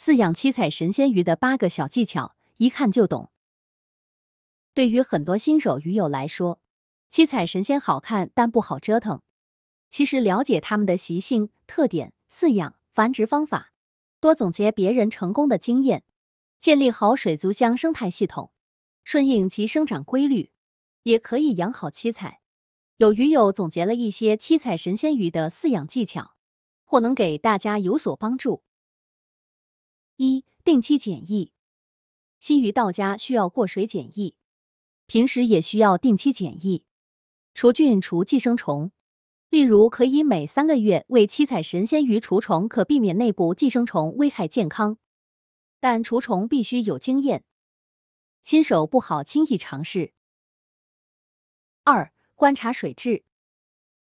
饲养七彩神仙鱼的八个小技巧，一看就懂。对于很多新手鱼友来说，七彩神仙好看，但不好折腾。其实了解它们的习性特点、饲养繁殖方法，多总结别人成功的经验，建立好水族箱生态系统，顺应其生长规律，也可以养好七彩。有鱼友总结了一些七彩神仙鱼的饲养技巧，或能给大家有所帮助。一、定期检疫，新鱼到家需要过水检疫，平时也需要定期检疫，除菌除寄生虫。例如，可以每三个月为七彩神仙鱼除虫，可避免内部寄生虫危害健康。但除虫必须有经验，新手不好轻易尝试。二、观察水质，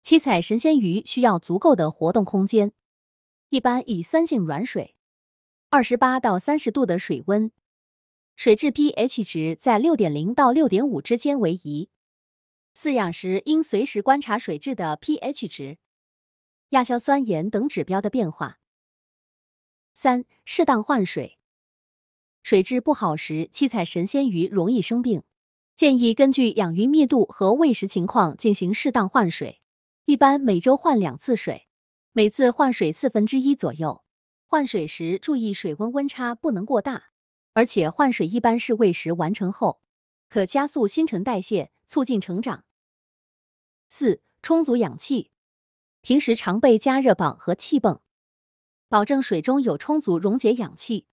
七彩神仙鱼需要足够的活动空间，一般以酸性软水。二十八到三十度的水温，水质 pH 值在六点零到六点五之间为宜。饲养时应随时观察水质的 pH 值、亚硝酸盐等指标的变化。三、适当换水。水质不好时，七彩神仙鱼容易生病，建议根据养鱼密度和喂食情况进行适当换水，一般每周换两次水，每次换水四分之一左右。换水时注意水温温差不能过大，而且换水一般是喂食完成后，可加速新陈代谢，促进成长。四、充足氧气，平时常备加热棒和气泵，保证水中有充足溶解氧气。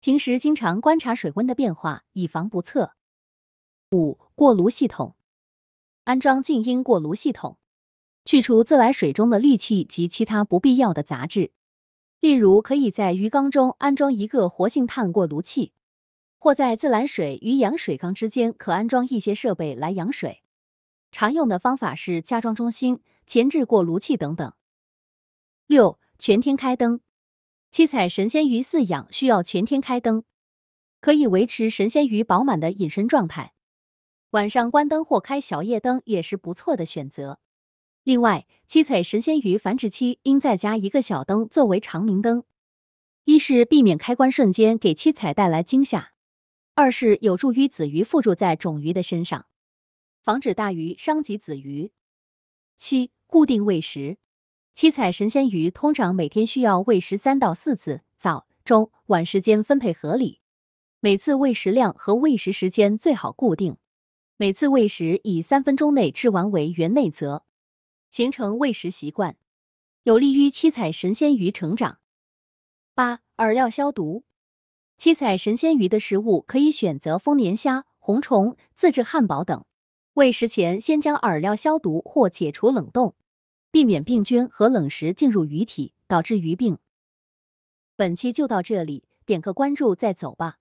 平时经常观察水温的变化，以防不测。五、过炉系统，安装静音过炉系统，去除自来水中的氯气及其他不必要的杂质。例如，可以在鱼缸中安装一个活性炭过滤器，或在自来水与养水缸之间可安装一些设备来养水。常用的方法是加装中心前置过滤器等等。六、全天开灯。七彩神仙鱼饲养需要全天开灯，可以维持神仙鱼饱满的隐身状态。晚上关灯或开小夜灯也是不错的选择。另外，七彩神仙鱼繁殖期应再加一个小灯作为长明灯，一是避免开关瞬间给七彩带来惊吓，二是有助于子鱼附着在种鱼的身上，防止大鱼伤及子鱼。七、固定喂食，七彩神仙鱼通常每天需要喂食三到四次，早、中、晚时间分配合理，每次喂食量和喂食时间最好固定，每次喂食以三分钟内吃完为原则。形成喂食习惯，有利于七彩神仙鱼成长。八、饵料消毒。七彩神仙鱼的食物可以选择丰年虾、红虫、自制汉堡等。喂食前先将饵料消毒或解除冷冻，避免病菌和冷食进入鱼体，导致鱼病。本期就到这里，点个关注再走吧。